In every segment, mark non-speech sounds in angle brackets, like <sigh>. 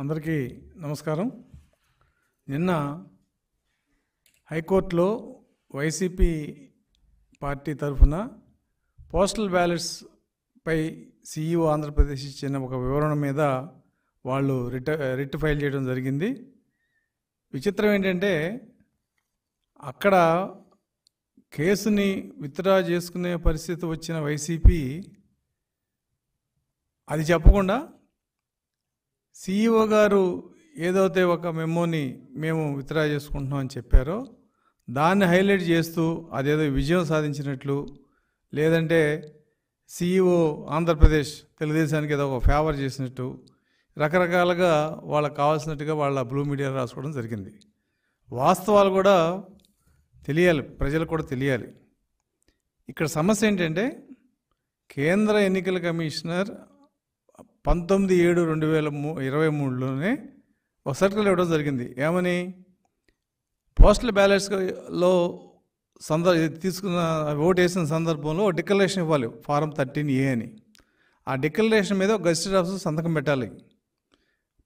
అందరికీ నమస్కారం నిన్న హైకోర్టులో వైసీపీ పార్టీ తరఫున పోస్టల్ బ్యాలెట్స్ పై సీఈఓ ఆంధ్రప్రదేశ్ ఇచ్చిన ఒక వివరణ మీద వాళ్ళు రిట రిట్ ఫైల్ చేయడం జరిగింది విచిత్రం ఏంటంటే అక్కడ కేసుని విత్డ్రా చేసుకునే పరిస్థితి వచ్చిన వైసీపీ అది చెప్పకుండా సీఈఓ e గారు ఏదైతే ఒక మెమోని మేము విత్డ్రా చేసుకుంటున్నామని చెప్పారో దాన్ని హైలైట్ చేస్తూ అదేదో విజయం సాధించినట్లు లేదంటే సీఈఓ e ఆంధ్రప్రదేశ్ తెలుగుదేశానికి ఏదో ఒక ఫేవర్ చేసినట్టు రకరకాలుగా వాళ్ళకి కావాల్సినట్టుగా వాళ్ళ బ్లూ మీడియా రాసుకోవడం జరిగింది వాస్తవాలు కూడా తెలియాలి ప్రజలకు కూడా తెలియాలి ఇక్కడ సమస్య ఏంటంటే కేంద్ర ఎన్నికల కమిషనర్ పంతొమ్మిది ఏడు రెండు వేల మూ ఇరవై మూడులోనే ఒక సర్కిల్ ఇవ్వడం జరిగింది ఏమని పోస్టల్ బ్యాలెట్స్లో సందర్ తీసుకున్న ఓట్ వేసిన సందర్భంలో డిక్లరేషన్ ఇవ్వాలి ఫారం థర్టీన్ ఏ అని ఆ డిక్లరేషన్ మీద ఒక గజిస్టెడ్ ఆఫీసర్ సంతకం పెట్టాలి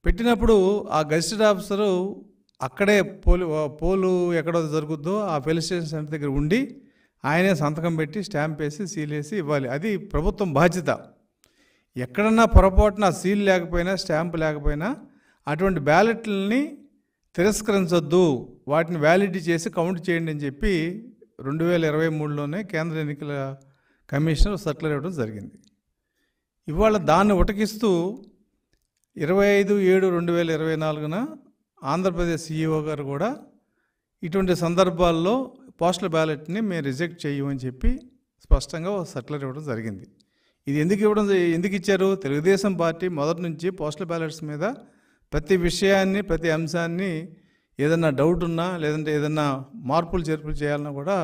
పెట్టినప్పుడు ఆ గజిస్టెడ్ ఆఫీసరు అక్కడే పోలు పోలు ఎక్కడ జరుగుద్దో ఆ పోలీస్ స్టేషన్ సెంటర్ దగ్గర ఉండి ఆయనే సంతకం పెట్టి స్టాంప్ వేసి సీల్ వేసి ఇవ్వాలి అది ప్రభుత్వం బాధ్యత ఎక్కడన్నా పొరపాటున సీల్ లేకపోయినా స్టాంపు లేకపోయినా అటువంటి బ్యాలెట్లని తిరస్కరించొద్దు వాటిని వ్యాలిడిటీ చేసి కౌంట్ చేయండి అని చెప్పి రెండు వేల ఇరవై మూడులోనే కేంద్ర ఎన్నికల కమిషనర్ సర్కులర్ ఇవ్వడం జరిగింది ఇవాళ దాన్ని ఉటకిస్తూ ఇరవై ఐదు ఏడు రెండు వేల ఇరవై నాలుగున ఆంధ్రప్రదేశ్ సీఈఓ గారు కూడా ఇటువంటి సందర్భాల్లో పోస్టల్ బ్యాలెట్ని మేము రిజెక్ట్ చేయమని చెప్పి స్పష్టంగా ఒక సర్కులర్ ఇవ్వడం జరిగింది ఇది ఎందుకు ఇవ్వడం ఎందుకు ఇచ్చారు తెలుగుదేశం పార్టీ మొదటి నుంచి పోస్టల్ బ్యాలెట్స్ మీద ప్రతి విషయాన్ని ప్రతి అంశాన్ని ఏదన్నా డౌట్ ఉన్నా లేదంటే ఏదన్నా మార్పులు చేర్పులు చేయాలన్నా కూడా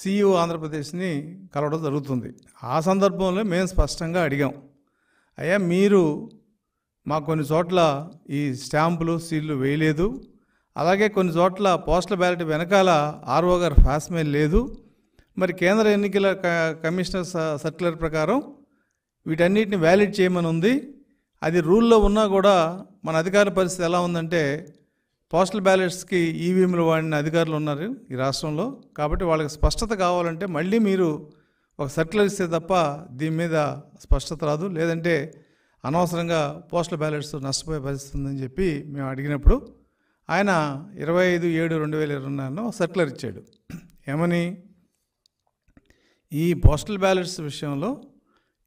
సీఈఓ ఆంధ్రప్రదేశ్ని కలవడం జరుగుతుంది ఆ సందర్భంలో మేము స్పష్టంగా అడిగాం అయ్యా మీరు మా కొన్ని చోట్ల ఈ స్టాంపులు సీళ్లు వేయలేదు అలాగే కొన్ని చోట్ల పోస్టల్ బ్యాలెట్ వెనకాల ఆర్ఓ గారు ఫ్యాస్మెయిల్ లేదు మరి కేంద్ర ఎన్నికల కమిషనర్ సర్క్యులర్ ప్రకారం వీటన్నిటిని వ్యాలిడ్ చేయమని ఉంది అది రూల్లో ఉన్నా కూడా మన అధికార పరిస్థితి ఎలా ఉందంటే పోస్టల్ బ్యాలెట్స్కి ఈవీఎంలు వాడిన అధికారులు ఉన్నారు ఈ రాష్ట్రంలో కాబట్టి వాళ్ళకి స్పష్టత కావాలంటే మళ్ళీ మీరు ఒక సర్క్యులర్ ఇస్తే తప్ప దీని మీద స్పష్టత రాదు లేదంటే అనవసరంగా పోస్టల్ బ్యాలెట్స్ నష్టపోయే పరిస్థితి ఉందని చెప్పి మేము అడిగినప్పుడు ఆయన ఇరవై ఐదు ఏడు రెండు వేల ఇరవై నాలుగులో సర్క్యులర్ ఇచ్చాడు ఏమని ఈ పోస్టల్ బ్యాలెట్స్ విషయంలో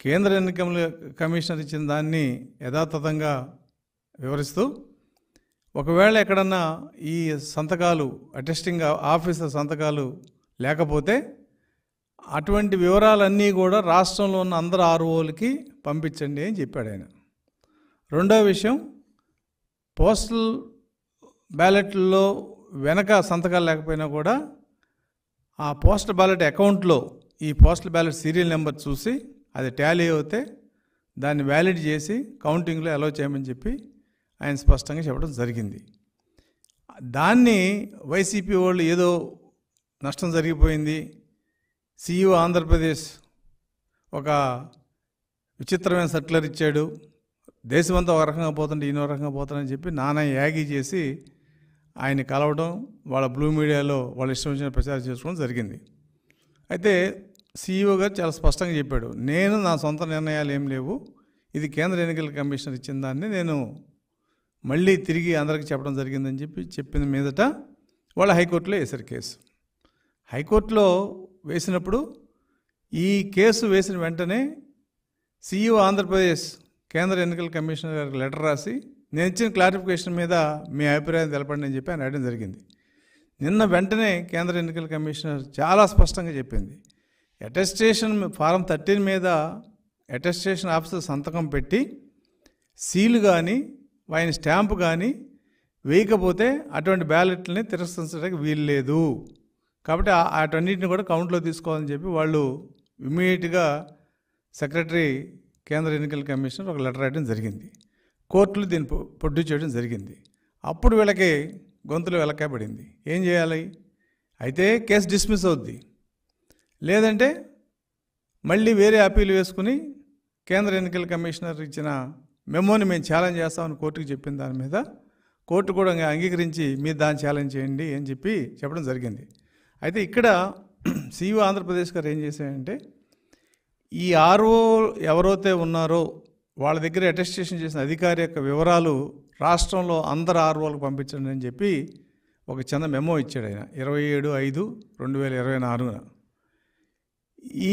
కేంద్ర ఎన్నికల కమిషనర్ ఇచ్చిన దాన్ని యథాతథంగా వివరిస్తూ ఒకవేళ ఎక్కడన్నా ఈ సంతకాలు అటెస్టింగ్ ఆఫీసర్ సంతకాలు లేకపోతే అటువంటి వివరాలన్నీ కూడా రాష్ట్రంలో ఉన్న అందరు ఆర్ఓలకి పంపించండి అని చెప్పాడు ఆయన రెండో విషయం పోస్టల్ బ్యాలెట్లో వెనక సంతకాలు లేకపోయినా కూడా ఆ పోస్టల్ బ్యాలెట్ అకౌంట్లో ఈ పోస్టల్ బ్యాలెట్ సీరియల్ నెంబర్ చూసి అది ట్యాలీ అయితే దాన్ని వ్యాలిడ్ చేసి కౌంటింగ్లో అలో చేయమని చెప్పి ఆయన స్పష్టంగా చెప్పడం జరిగింది దాన్ని వైసీపీ వాళ్ళు ఏదో నష్టం జరిగిపోయింది సీఈఓ ఆంధ్రప్రదేశ్ ఒక విచిత్రమైన సర్క్యులర్ ఇచ్చాడు దేశమంతా ఒక రకంగా పోతుంటే ఈయన రకంగా పోతుందని చెప్పి నానా యాగి చేసి ఆయన కలవడం వాళ్ళ బ్లూ మీడియాలో వాళ్ళ ఇష్టం వచ్చిన ప్రచారం చేసుకోవడం జరిగింది అయితే సీఈఓ e గారు చాలా స్పష్టంగా చెప్పాడు నేను నా సొంత నిర్ణయాలు ఏం లేవు ఇది కేంద్ర ఎన్నికల కమిషనర్ ఇచ్చిన దాన్ని నేను మళ్ళీ తిరిగి అందరికి చెప్పడం జరిగిందని చెప్పి చెప్పిన మీదట వాళ్ళు హైకోర్టులో వేశారు కేసు హైకోర్టులో వేసినప్పుడు ఈ కేసు వేసిన వెంటనే సీఈఓ e ఆంధ్రప్రదేశ్ కేంద్ర ఎన్నికల కమిషనర్ గారికి లెటర్ రాసి నేను ఇచ్చిన క్లారిఫికేషన్ మీద మీ అభిప్రాయం తెలపండి అని చెప్పి ఆయన అడగడం జరిగింది నిన్న వెంటనే కేంద్ర ఎన్నికల కమిషనర్ చాలా స్పష్టంగా చెప్పింది అటెస్టేషన్ ఫారం థర్టీన్ మీద అటెస్టేషన్ ఆఫీసర్ సంతకం పెట్టి సీలు కానీ ఆయన స్టాంప్ కానీ వేయకపోతే అటువంటి బ్యాలెట్లని తిరస్కరించడానికి వీలు లేదు కాబట్టి అటన్నిటిని కూడా కౌంట్లో తీసుకోవాలని చెప్పి వాళ్ళు ఇమీడియట్గా సెక్రటరీ కేంద్ర ఎన్నికల కమిషనర్ ఒక లెటర్ రాయడం జరిగింది కోర్టులు దీన్ని ప్రొడ్యూస్ చేయడం జరిగింది అప్పుడు వీళ్ళకి గొంతులు వెలకాయబడింది ఏం చేయాలి అయితే కేసు డిస్మిస్ అవుద్ది లేదంటే మళ్ళీ వేరే అప్పీల్ వేసుకుని కేంద్ర ఎన్నికల కమిషనర్ ఇచ్చిన మెమోని మేము ఛాలెంజ్ చేస్తామని కోర్టుకు చెప్పిన దాని మీద కోర్టు కూడా అంగీకరించి మీరు దాన్ని ఛాలెంజ్ చేయండి అని చెప్పి చెప్పడం జరిగింది అయితే ఇక్కడ <clears throat> సిఇఓ ఆంధ్రప్రదేశ్ గారు ఏం చేశాడంటే ఈ ఆర్ఓ ఎవరైతే ఉన్నారో వాళ్ళ దగ్గర అటెస్టేషన్ చేసిన అధికారి యొక్క వివరాలు రాష్ట్రంలో అందరు ఆర్ఓలకు పంపించండి అని చెప్పి ఒక చిన్న మెమో ఇచ్చాడు ఆయన ఇరవై ఏడు ఐదు రెండు వేల ఇరవై నాలుగున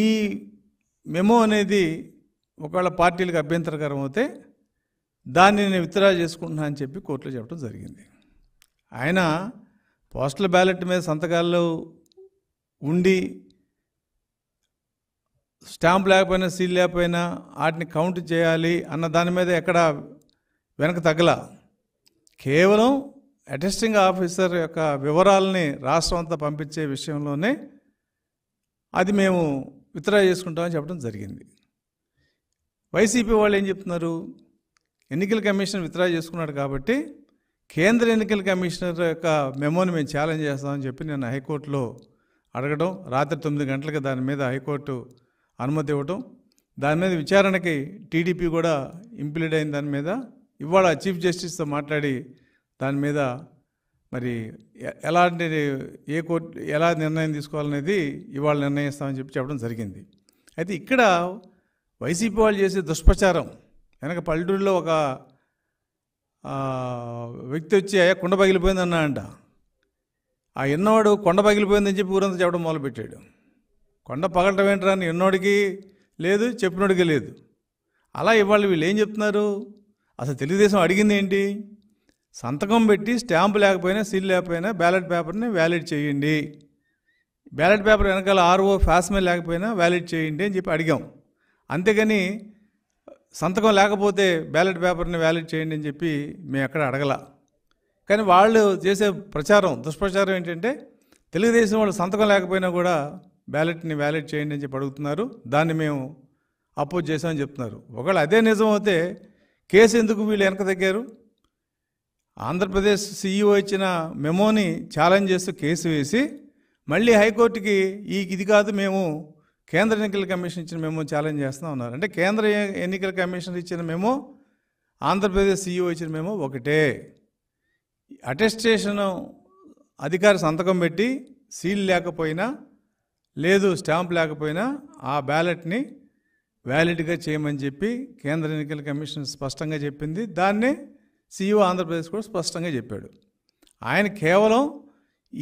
ఈ మెమో అనేది ఒకవేళ పార్టీలకు అభ్యంతరకరం అవుతే దాన్ని నేను విత్డ్రా చేసుకుంటున్నా అని చెప్పి కోర్టులో చెప్పడం జరిగింది ఆయన పోస్టల్ బ్యాలెట్ మీద సంతకాల్లో ఉండి స్టాంప్ లేకపోయినా సీల్ లేకపోయినా వాటిని కౌంట్ చేయాలి అన్న దాని మీద ఎక్కడ వెనక తగ్గల కేవలం అటెస్టింగ్ ఆఫీసర్ యొక్క వివరాలని రాష్ట్రం అంతా పంపించే విషయంలోనే అది మేము విత్డ్రా చేసుకుంటామని చెప్పడం జరిగింది వైసీపీ వాళ్ళు ఏం చెప్తున్నారు ఎన్నికల కమిషన్ విత్డ్రా చేసుకున్నాడు కాబట్టి కేంద్ర ఎన్నికల కమిషనర్ యొక్క మెమోని మేము ఛాలెంజ్ చేస్తామని చెప్పి నేను హైకోర్టులో అడగడం రాత్రి తొమ్మిది గంటలకి దాని మీద హైకోర్టు అనుమతి ఇవ్వడం దాని మీద విచారణకి టీడీపీ కూడా ఇంప్లీడ్ అయిన దాని మీద ఇవాళ చీఫ్ జస్టిస్తో మాట్లాడి దాని మీద మరి ఎలాంటి ఏ కోర్టు ఎలా నిర్ణయం తీసుకోవాలనేది ఇవాళ నిర్ణయిస్తామని చెప్పి చెప్పడం జరిగింది అయితే ఇక్కడ వైసీపీ వాళ్ళు చేసే దుష్ప్రచారం వెనక పల్లెటూరులో ఒక వ్యక్తి వచ్చి అయ్యా కొండ పగిలిపోయింది అన్నాడంట ఆ ఎన్నోడు కొండ పగిలిపోయిందని చెప్పి ఊరంతా చెప్పడం మొదలుపెట్టాడు కొండ పగలటం ఏంట్రా అని ఎన్నోడికి లేదు చెప్పినోడికి లేదు అలా ఇవాళ వీళ్ళు ఏం చెప్తున్నారు అసలు తెలుగుదేశం అడిగింది ఏంటి సంతకం పెట్టి స్టాంపు లేకపోయినా సీల్ లేకపోయినా బ్యాలెట్ పేపర్ని వ్యాలిడ్ చేయండి బ్యాలెట్ పేపర్ వెనకాల ఆర్ఓ ఫ్యాస్మే లేకపోయినా వ్యాలిడ్ చేయండి అని చెప్పి అడిగాం అంతేగాని సంతకం లేకపోతే బ్యాలెట్ పేపర్ని వ్యాలిడ్ చేయండి అని చెప్పి మేము ఎక్కడ అడగల కానీ వాళ్ళు చేసే ప్రచారం దుష్ప్రచారం ఏంటంటే తెలుగుదేశం వాళ్ళు సంతకం లేకపోయినా కూడా బ్యాలెట్ని వ్యాలిడ్ చేయండి అని చెప్పి అడుగుతున్నారు దాన్ని మేము అపోజ్ చేసామని చెప్తున్నారు ఒకవేళ అదే నిజమైతే కేసు ఎందుకు వీళ్ళు వెనక తగ్గారు ఆంధ్రప్రదేశ్ సీఈఓ e ఇచ్చిన మెమోని ఛాలెంజ్ చేస్తూ కేసు వేసి మళ్ళీ హైకోర్టుకి ఈ ఇది కాదు మేము కేంద్ర ఎన్నికల కమిషన్ ఇచ్చిన మేము ఛాలెంజ్ చేస్తూ ఉన్నారు అంటే కేంద్ర ఎన్నికల కమిషన్ ఇచ్చిన మెమో ఆంధ్రప్రదేశ్ సీఈఓ e ఇచ్చిన మేము ఒకటే అటెస్టేషన్ అధికారి సంతకం పెట్టి సీల్ లేకపోయినా లేదు స్టాంప్ లేకపోయినా ఆ బ్యాలెట్ని వ్యాలిడ్గా చేయమని చెప్పి కేంద్ర ఎన్నికల కమిషన్ స్పష్టంగా చెప్పింది దాన్ని సీఈఓ ఆంధ్రప్రదేశ్ కూడా స్పష్టంగా చెప్పాడు ఆయన కేవలం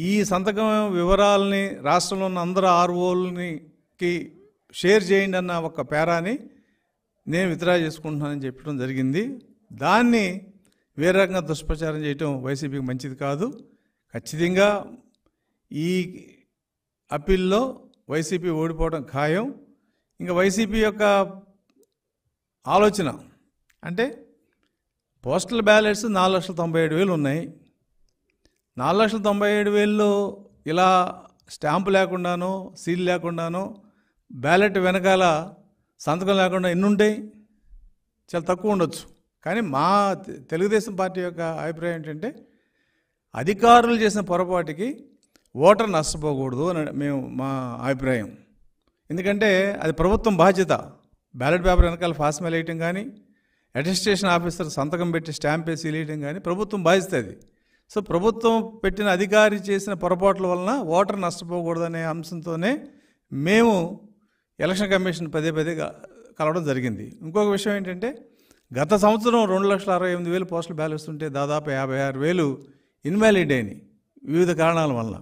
ఈ సంతకం వివరాలని రాష్ట్రంలో ఉన్న అందరు ఆర్ఓలకి షేర్ చేయండి అన్న ఒక పేరాని నేను విత్డ్రా చేసుకుంటున్నానని చెప్పడం జరిగింది దాన్ని వేరే రకంగా దుష్ప్రచారం చేయటం వైసీపీకి మంచిది కాదు ఖచ్చితంగా ఈ అప్పీల్లో వైసీపీ ఓడిపోవడం ఖాయం ఇంకా వైసీపీ యొక్క ఆలోచన అంటే పోస్టల్ బ్యాలెట్స్ నాలుగు లక్షల తొంభై ఏడు వేలు ఉన్నాయి నాలుగు లక్షల తొంభై ఏడు వేలు ఇలా స్టాంపు లేకుండానో సీల్ లేకుండానో బ్యాలెట్ వెనకాల సంతకం లేకుండా ఎన్ని ఉంటాయి చాలా తక్కువ ఉండొచ్చు కానీ మా తెలుగుదేశం పార్టీ యొక్క అభిప్రాయం ఏంటంటే అధికారులు చేసిన పొరపాటుకి ఓటర్ నష్టపోకూడదు అని మేము మా అభిప్రాయం ఎందుకంటే అది ప్రభుత్వం బాధ్యత బ్యాలెట్ పేపర్ వెనకాల మెయిల్ వేయటం కానీ అటెస్టేషన్ ఆఫీసర్ సంతకం పెట్టి స్టాంప్ వేసి వెళ్ళేయడం కానీ ప్రభుత్వం భావిస్తుంది సో ప్రభుత్వం పెట్టిన అధికారి చేసిన పొరపాట్ల వలన ఓటర్ నష్టపోకూడదనే అంశంతోనే మేము ఎలక్షన్ కమిషన్ పదే పదే కలవడం జరిగింది ఇంకొక విషయం ఏంటంటే గత సంవత్సరం రెండు లక్షల అరవై ఎనిమిది వేలు పోస్టులు బ్యాలెన్స్ ఉంటే దాదాపు యాభై ఆరు వేలు ఇన్వాలిడ్ అయినాయి వివిధ కారణాల వల్ల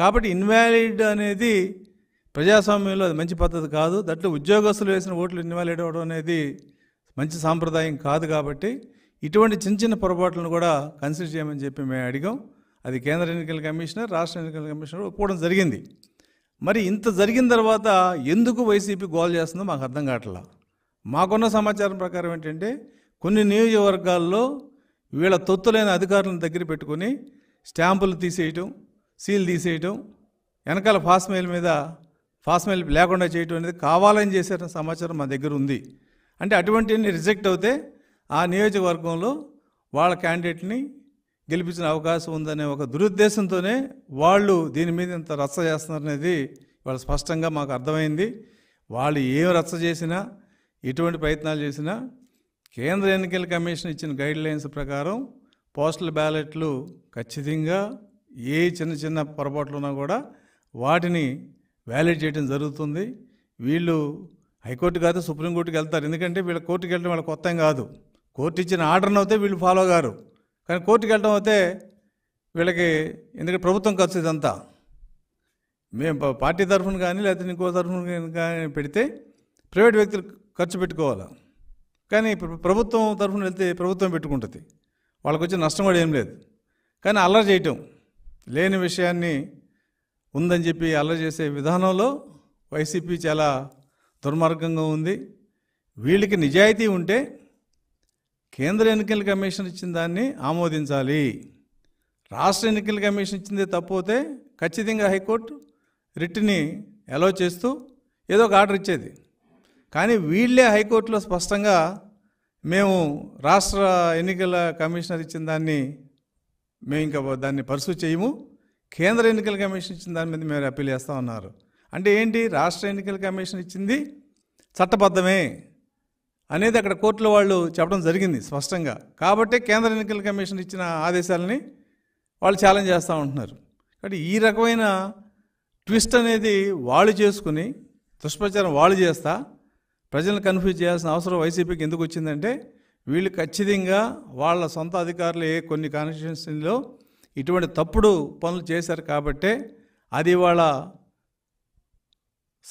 కాబట్టి ఇన్వాలిడ్ అనేది ప్రజాస్వామ్యంలో అది మంచి పద్ధతి కాదు దాంట్లో ఉద్యోగస్తులు వేసిన ఓట్లు ఇన్వాలిడ్ అవ్వడం అనేది మంచి సాంప్రదాయం కాదు కాబట్టి ఇటువంటి చిన్న చిన్న పొరపాట్లను కూడా కన్సిడర్ చేయమని చెప్పి మేము అడిగాం అది కేంద్ర ఎన్నికల కమిషనర్ రాష్ట్ర ఎన్నికల కమిషనర్ ఒప్పుకోవడం జరిగింది మరి ఇంత జరిగిన తర్వాత ఎందుకు వైసీపీ గోల్ చేస్తుందో మాకు అర్థం కావట్లా మాకున్న సమాచారం ప్రకారం ఏంటంటే కొన్ని నియోజకవర్గాల్లో వీళ్ళ తొత్తులైన అధికారులను దగ్గర పెట్టుకొని స్టాంపులు తీసేయటం సీల్ తీసేయటం వెనకాల ఫాస్మెయిల్ మీద ఫాస్మెయిల్ లేకుండా చేయటం అనేది కావాలని చేసిన సమాచారం మా దగ్గర ఉంది అంటే అటువంటివన్నీ రిజెక్ట్ అవుతే ఆ నియోజకవర్గంలో వాళ్ళ క్యాండిడేట్ని గెలిపించిన అవకాశం ఉందనే ఒక దురుద్దేశంతోనే వాళ్ళు దీని మీద ఇంత రచ్చ చేస్తున్నారనేది వాళ్ళ స్పష్టంగా మాకు అర్థమైంది వాళ్ళు ఏం రచ్చ చేసినా ఎటువంటి ప్రయత్నాలు చేసినా కేంద్ర ఎన్నికల కమిషన్ ఇచ్చిన గైడ్ లైన్స్ ప్రకారం పోస్టల్ బ్యాలెట్లు ఖచ్చితంగా ఏ చిన్న చిన్న పొరపాట్లు ఉన్నా కూడా వాటిని వ్యాలిడ్ చేయడం జరుగుతుంది వీళ్ళు హైకోర్టు కాదు సుప్రీంకోర్టుకి వెళ్తారు ఎందుకంటే వీళ్ళ కోర్టుకి వెళ్ళడం వాళ్ళకి కొత్త కాదు కోర్టు ఇచ్చిన ఆర్డర్ని అయితే వీళ్ళు ఫాలో గారు కానీ కోర్టుకి వెళ్ళడం అయితే వీళ్ళకి ఎందుకంటే ప్రభుత్వం ఖర్చు ఇదంతా మేము పార్టీ తరఫున కానీ లేకపోతే ఇంకో తరఫున కానీ పెడితే ప్రైవేట్ వ్యక్తులు ఖర్చు పెట్టుకోవాలి కానీ ప్రభుత్వం తరఫున వెళ్తే ప్రభుత్వం పెట్టుకుంటుంది వాళ్ళకి వచ్చే నష్టం కూడా ఏం లేదు కానీ అల్లరి చేయటం లేని విషయాన్ని ఉందని చెప్పి అల్లరి చేసే విధానంలో వైసీపీ చాలా దుర్మార్గంగా ఉంది వీళ్ళకి నిజాయితీ ఉంటే కేంద్ర ఎన్నికల కమిషన్ ఇచ్చిన దాన్ని ఆమోదించాలి రాష్ట్ర ఎన్నికల కమిషన్ ఇచ్చింది తప్పపోతే ఖచ్చితంగా హైకోర్టు రిట్ని అలో చేస్తూ ఏదో ఒక ఆర్డర్ ఇచ్చేది కానీ వీళ్ళే హైకోర్టులో స్పష్టంగా మేము రాష్ట్ర ఎన్నికల కమిషనర్ ఇచ్చిన దాన్ని మేము ఇంకా దాన్ని పరిశు చేయము కేంద్ర ఎన్నికల కమిషన్ ఇచ్చిన దాని మీద మేము అప్పీల్ చేస్తూ ఉన్నారు అంటే ఏంటి రాష్ట్ర ఎన్నికల కమిషన్ ఇచ్చింది చట్టబద్ధమే అనేది అక్కడ కోర్టులో వాళ్ళు చెప్పడం జరిగింది స్పష్టంగా కాబట్టి కేంద్ర ఎన్నికల కమిషన్ ఇచ్చిన ఆదేశాలని వాళ్ళు ఛాలెంజ్ చేస్తూ ఉంటున్నారు కాబట్టి ఈ రకమైన ట్విస్ట్ అనేది వాళ్ళు చేసుకుని దుష్ప్రచారం వాళ్ళు చేస్తా ప్రజలను కన్ఫ్యూజ్ చేయాల్సిన అవసరం వైసీపీకి ఎందుకు వచ్చిందంటే వీళ్ళు ఖచ్చితంగా వాళ్ళ సొంత అధికారులు ఏ కొన్ని కాన్స్టిట్యున్సీలో ఇటువంటి తప్పుడు పనులు చేశారు కాబట్టే అది వాళ్ళ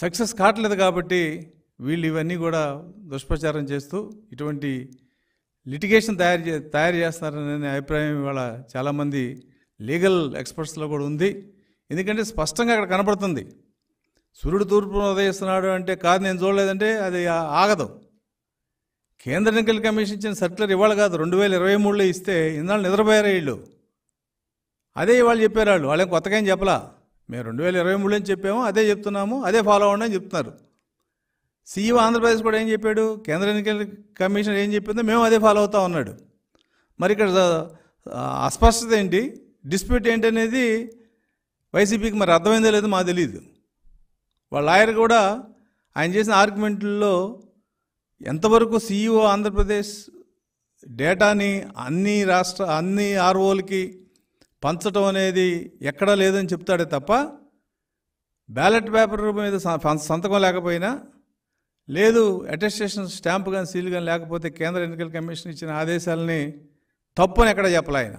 సక్సెస్ కావట్లేదు కాబట్టి వీళ్ళు ఇవన్నీ కూడా దుష్ప్రచారం చేస్తూ ఇటువంటి లిటిగేషన్ తయారు చే తయారు చేస్తున్నారనే అభిప్రాయం ఇవాళ చాలామంది లీగల్ ఎక్స్పర్ట్స్లో కూడా ఉంది ఎందుకంటే స్పష్టంగా అక్కడ కనపడుతుంది సూర్యుడు తూర్పు ఉదయిస్తున్నాడు అంటే కాదు నేను చూడలేదంటే అది ఆగదు కేంద్ర ఎన్నికల కమిషన్ ఇచ్చిన సర్క్యులర్ ఇవాళ కాదు రెండు వేల ఇరవై మూడులో ఇస్తే ఇన్నాళ్ళు నిద్రపోయారు వీళ్ళు అదే ఇవాళ చెప్పారు వాళ్ళు వాళ్ళేం కొత్తగా ఏం చెప్పలా మేము రెండు వేల ఇరవై మూడు అని చెప్పాము అదే చెప్తున్నాము అదే ఫాలో అవ్వండి అని చెప్తున్నారు సీఈఓ ఆంధ్రప్రదేశ్ కూడా ఏం చెప్పాడు కేంద్ర ఎన్నికల కమిషన్ ఏం చెప్పిందో మేము అదే ఫాలో అవుతా ఉన్నాడు మరి ఇక్కడ అస్పష్టత ఏంటి డిస్ప్యూట్ ఏంటనేది వైసీపీకి మరి అర్థమైందో లేదో మాకు తెలియదు వాళ్ళ లాయర్ కూడా ఆయన చేసిన ఆర్గ్యుమెంట్లో ఎంతవరకు సీఈఓ ఆంధ్రప్రదేశ్ డేటాని అన్ని రాష్ట్ర అన్ని ఆర్ఓలకి పంచటం అనేది ఎక్కడా లేదని చెప్తాడే తప్ప బ్యాలెట్ పేపర్ మీద సంతకం లేకపోయినా లేదు అటెస్టేషన్ స్టాంపు కానీ సీల్ కానీ లేకపోతే కేంద్ర ఎన్నికల కమిషన్ ఇచ్చిన ఆదేశాలని తప్పని ఎక్కడ చెప్పలే ఆయన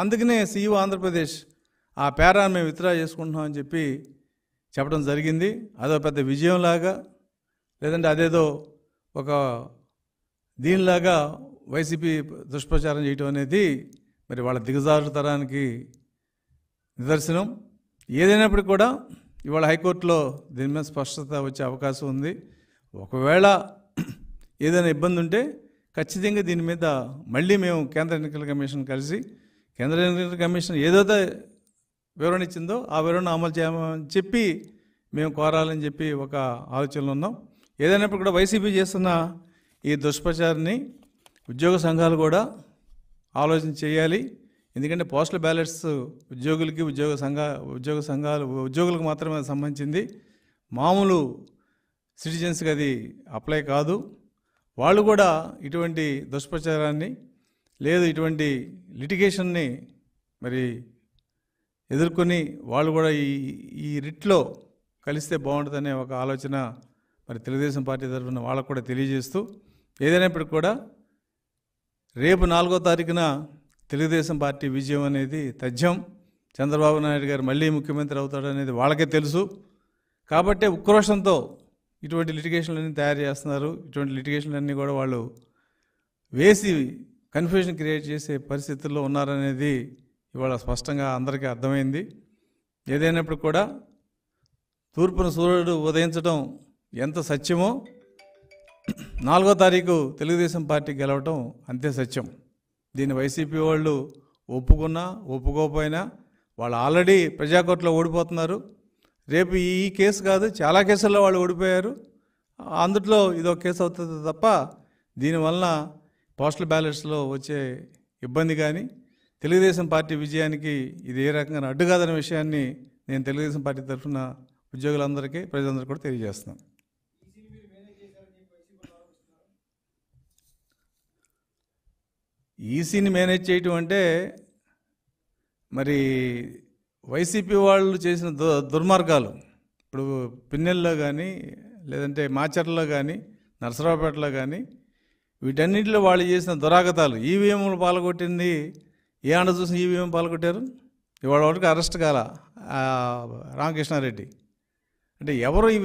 అందుకనే సీఈఓ ఆంధ్రప్రదేశ్ ఆ పేరాన్ని మేము విత్డ్రా చేసుకుంటున్నామని చెప్పి చెప్పడం జరిగింది అదో పెద్ద విజయంలాగా లేదంటే అదేదో ఒక దీనిలాగా వైసీపీ దుష్ప్రచారం చేయటం అనేది మరి వాళ్ళ తరానికి నిదర్శనం ఏదైనప్పటికీ కూడా ఇవాళ హైకోర్టులో దీని మీద స్పష్టత వచ్చే అవకాశం ఉంది ఒకవేళ ఏదైనా ఇబ్బంది ఉంటే ఖచ్చితంగా దీని మీద మళ్ళీ మేము కేంద్ర ఎన్నికల కమిషన్ కలిసి కేంద్ర ఎన్నికల కమిషన్ ఏదైతే వివరణ ఇచ్చిందో ఆ వివరణ అమలు చేయమని చెప్పి మేము కోరాలని చెప్పి ఒక ఆలోచనలో ఉన్నాం ఏదైనప్పుడు కూడా వైసీపీ చేస్తున్న ఈ దుష్ప్రచారాన్ని ఉద్యోగ సంఘాలు కూడా ఆలోచన చేయాలి ఎందుకంటే పోస్టల్ బ్యాలెట్స్ ఉద్యోగులకి ఉద్యోగ సంఘ ఉద్యోగ సంఘాలు ఉద్యోగులకు మాత్రమే సంబంధించింది మామూలు సిటిజన్స్కి అది అప్లై కాదు వాళ్ళు కూడా ఇటువంటి దుష్ప్రచారాన్ని లేదు ఇటువంటి లిటిగేషన్ని మరి ఎదుర్కొని వాళ్ళు కూడా ఈ ఈ రిట్లో కలిస్తే బాగుంటుందనే ఒక ఆలోచన మరి తెలుగుదేశం పార్టీ తరఫున వాళ్ళకు కూడా తెలియజేస్తూ ఏదైనప్పటికీ కూడా రేపు నాలుగో తారీఖున తెలుగుదేశం పార్టీ విజయం అనేది తథ్యం చంద్రబాబు నాయుడు గారు మళ్ళీ ముఖ్యమంత్రి అవుతాడనేది వాళ్ళకే తెలుసు కాబట్టే ఉక్రోషంతో ఇటువంటి లిటిగేషన్లన్నీ తయారు చేస్తున్నారు ఇటువంటి లిటిగేషన్లన్నీ కూడా వాళ్ళు వేసి కన్ఫ్యూజన్ క్రియేట్ చేసే పరిస్థితుల్లో ఉన్నారనేది ఇవాళ స్పష్టంగా అందరికీ అర్థమైంది ఏదైనప్పుడు కూడా తూర్పున సూర్యుడు ఉదయించడం ఎంత సత్యమో నాలుగో తారీఖు తెలుగుదేశం పార్టీ గెలవటం అంతే సత్యం దీన్ని వైసీపీ వాళ్ళు ఒప్పుకున్నా ఒప్పుకోకపోయినా వాళ్ళు ఆల్రెడీ ప్రజాకోర్టులో ఓడిపోతున్నారు రేపు ఈ కేసు కాదు చాలా కేసుల్లో వాళ్ళు ఓడిపోయారు అందుట్లో ఇదో కేసు అవుతుంది తప్ప దీనివల్ల పోస్టల్ బ్యాలెట్స్లో వచ్చే ఇబ్బంది కానీ తెలుగుదేశం పార్టీ విజయానికి ఇది ఏ రకంగా అడ్డు కాదనే విషయాన్ని నేను తెలుగుదేశం పార్టీ తరఫున ఉద్యోగులందరికీ ప్రజలందరికీ కూడా తెలియజేస్తున్నాను ఈసీని మేనేజ్ చేయటం అంటే మరి వైసీపీ వాళ్ళు చేసిన దుర్మార్గాలు ఇప్పుడు పిన్నెల్లో కానీ లేదంటే మాచర్లో కానీ నరసరావుపేటలో కానీ వీటన్నిటిలో వాళ్ళు చేసిన దురాగతాలు ఈవీఎంలు పాల్గొట్టింది ఏ అండ చూసిన ఈవీఎం పాల్గొట్టారు ఇవాళ వరకు అరెస్ట్ కాల రామకృష్ణారెడ్డి అంటే ఎవరు ఈ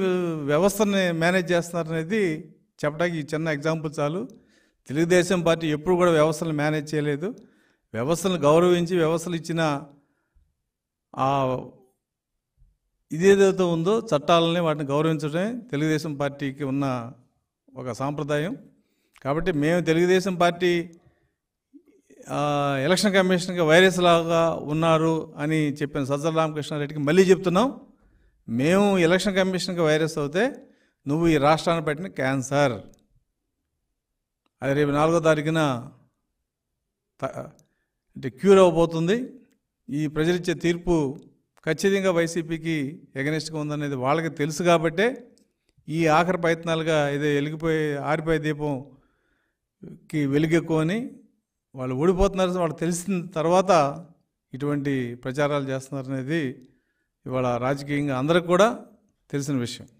వ్యవస్థని మేనేజ్ చేస్తున్నారనేది చెప్పడానికి చిన్న ఎగ్జాంపుల్ చాలు తెలుగుదేశం పార్టీ ఎప్పుడు కూడా వ్యవస్థలు మేనేజ్ చేయలేదు వ్యవస్థలు గౌరవించి వ్యవస్థలు ఇచ్చిన ఆ ఇదేదైతే ఉందో చట్టాలని వాటిని గౌరవించడమే తెలుగుదేశం పార్టీకి ఉన్న ఒక సాంప్రదాయం కాబట్టి మేము తెలుగుదేశం పార్టీ ఎలక్షన్ కమిషన్కి వైరస్ లాగా ఉన్నారు అని చెప్పిన సజ్జల రామకృష్ణారెడ్డికి మళ్ళీ చెప్తున్నాం మేము ఎలక్షన్ కమిషన్కి వైరస్ అవుతే నువ్వు ఈ రాష్ట్రాన్ని పెట్టిన క్యాన్సర్ అది రేపు నాలుగో తారీఖున అంటే క్యూర్ అవ్వబోతుంది ఈ ప్రజలిచ్చే తీర్పు ఖచ్చితంగా వైసీపీకి ఎగనిస్ట్గా ఉందనేది వాళ్ళకి తెలుసు కాబట్టే ఈ ఆఖరి ప్రయత్నాలుగా ఇదే వెలిగిపోయి ఆరిపోయే దీపంకి వెలుగెక్కువని వాళ్ళు ఓడిపోతున్నారు వాళ్ళు తెలిసిన తర్వాత ఇటువంటి ప్రచారాలు చేస్తున్నారనేది ఇవాళ రాజకీయంగా అందరికి కూడా తెలిసిన విషయం